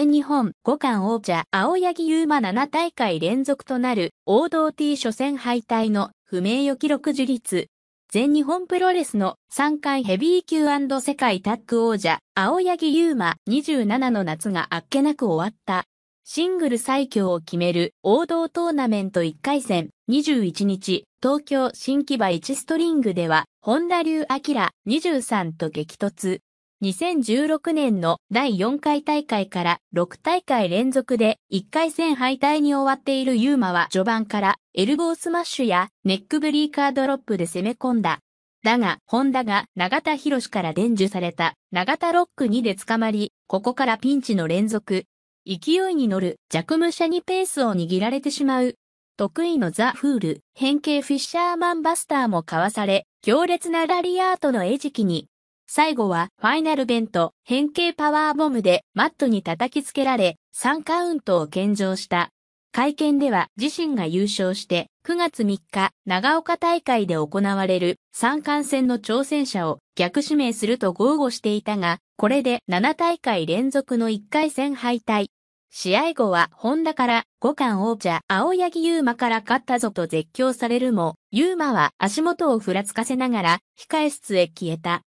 全日本5冠王者青柳優馬7大会連続となる王道 T 初戦敗退の不名誉記録樹立。全日本プロレスの3回ヘビー級世界タッグ王者青柳優馬27の夏があっけなく終わった。シングル最強を決める王道トーナメント1回戦21日、東京新木場1ストリングでは、本田流明23と激突。2016年の第4回大会から6大会連続で1回戦敗退に終わっているユーマは序盤からエルボースマッシュやネックブリーカードロップで攻め込んだ。だが、ホンダが長田博士から伝授された長田ロック2で捕まり、ここからピンチの連続。勢いに乗る弱武者にペースを握られてしまう。得意のザ・フール、変形フィッシャーマンバスターもかわされ、強烈なラリアートの餌食に最後はファイナルベント変形パワーボムでマットに叩きつけられ3カウントを献上した。会見では自身が優勝して9月3日長岡大会で行われる三冠戦の挑戦者を逆指名すると豪語していたが、これで7大会連続の1回戦敗退。試合後はホンダから五冠王者青柳優馬から勝ったぞと絶叫されるも、優馬は足元をふらつかせながら控え室へ消えた。